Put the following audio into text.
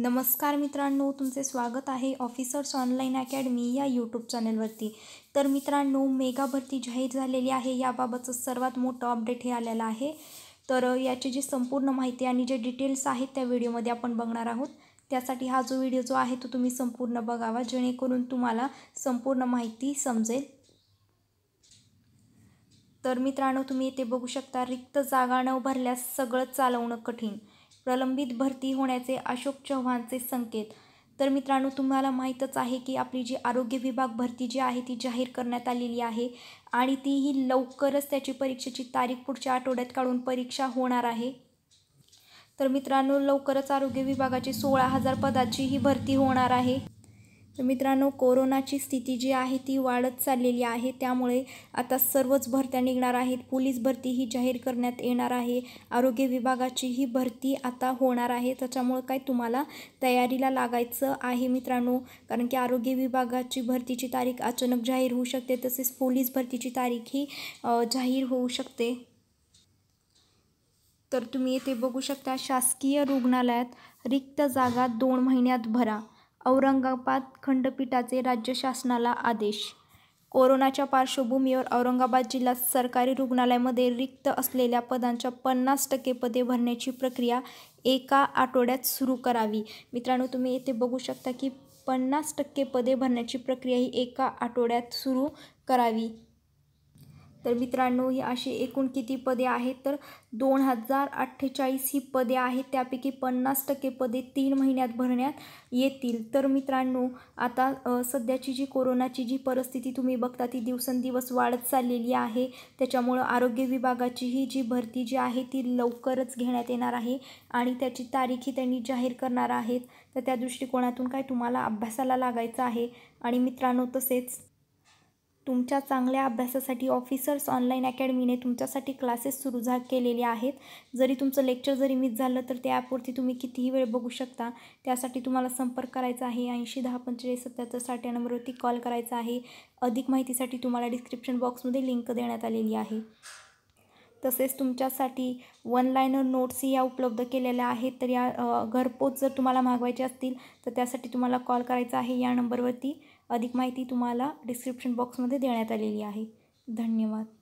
नमस्कार मित्रांनो तुमचे स्वागत आहे ऑफिसर्स ऑनलाईन अकॅडमी या यूट्यूब चॅनलवरती तर मित्रांनो मेगा भरती जाहीर झालेली आहे याबाबतचं सर्वात मोठं अपडेट हे आलेलं आहे तर याची जी संपूर्ण माहिती आणि जे डिटेल्स आहेत त्या व्हिडिओमध्ये आपण बघणार आहोत त्यासाठी हा जो व्हिडिओ जो आहे तो तुम्ही संपूर्ण बघावा जेणेकरून तुम्हाला संपूर्ण माहिती समजेल तर मित्रांनो तुम्ही इथे बघू शकता रिक्त जागा न भरल्यास सगळं चालवणं कठीण प्रलंबित भरती होण्याचे अशोक चव्हाणचे संकेत तर मित्रांनो तुम्हाला माहीतच आहे की आपली जी आरोग्य विभाग भरती जी आहे ती जाहीर करण्यात आलेली आहे आणि ती ही लवकरच त्याची परीक्षेची तारीख पुढच्या आठवड्यात काढून परीक्षा होणार आहे तर मित्रांनो लवकरच आरोग्य विभागाची सोळा हजार पदाची ही भरती होणार आहे तर मित्रांनो कोरोनाची स्थिती जी आहे ती वाढत चाललेली आहे त्यामुळे आता सर्वच भरत्या निघणार आहेत पोलीस भरती ही जाहीर करण्यात येणार आहे आरोग्य विभागाची ही भरती आता होणार आहे त्याच्यामुळं काय तुम्हाला तयारीला लागायचं आहे मित्रांनो कारण की आरोग्य विभागाची भरतीची तारीख अचानक जाहीर होऊ शकते तसेच पोलीस भरतीची तारीख ही जाहीर होऊ शकते तर तुम्ही येथे बघू शकता शासकीय रुग्णालयात रिक्त जागा दोन महिन्यात भरा औरंगाबाद खंडपीठाचे राज्य शासनाला आदेश कोरोनाच्या पार्श्वभूमीवर औरंगाबाद जिल्हा सरकारी रुग्णालयामध्ये रिक्त असलेल्या पदांच्या पन्नास टक्के पदे भरण्याची प्रक्रिया एका आठवड्यात सुरू करावी मित्रांनो तुम्ही येथे बघू शकता की पन्नास टक्के पदे भरण्याची प्रक्रिया ही एका आठवड्यात सुरू करावी तर मित्रांनो ही अशी एकूण किती पदे आहेत तर दोन हजार अठ्ठेचाळीस ही पदे आहेत त्यापैकी पन्नास टक्के पदे तीन महिन्यात भरण्यात येतील तर मित्रांनो आता सध्याची जी कोरोनाची जी परिस्थिती तुम्ही बघता ती दिवसेंदिवस वाढत चाललेली आहे त्याच्यामुळं आरोग्य विभागाची ही जी भरती जी आहे ती लवकरच घेण्यात येणार आहे आणि त्याची तारीखही त्यांनी जाहीर करणार आहेत तर त्या दृष्टिकोनातून काय तुम्हाला अभ्यासाला लागायचं आहे आणि मित्रांनो तसेच तुमच्या चांगल्या अभ्यासासाठी ऑफिसर्स ऑनलाईन अकॅडमीने तुमच्यासाठी क्लासेस सुरू झा केलेले आहेत जरी तुमचं लेक्चर जरी मिस झालं तर त्या ॲपवरती तुम्ही कितीही वेळ बघू शकता त्यासाठी तुम्हाला संपर्क करायचा आहे ऐंशी दहा पंचेचाळीस सत्याहत्तर साठ या नंबरवरती कॉल करायचा आहे अधिक माहितीसाठी तुम्हाला डिस्क्रिप्शन बॉक्समध्ये लिंक देण्यात आलेली आहे तसेच तुमच्यासाठी वन लायनर नोट्सही या उपलब्ध केलेल्या आहेत तर या घरपोच जर तुम्हाला मागवायचे असतील तर त्यासाठी तुम्हाला कॉल करायचा आहे या नंबरवरती अधिक माहिती तुम्हाला डिस्क्रिप्शन बॉक्समध्ये देण्यात आलेली आहे धन्यवाद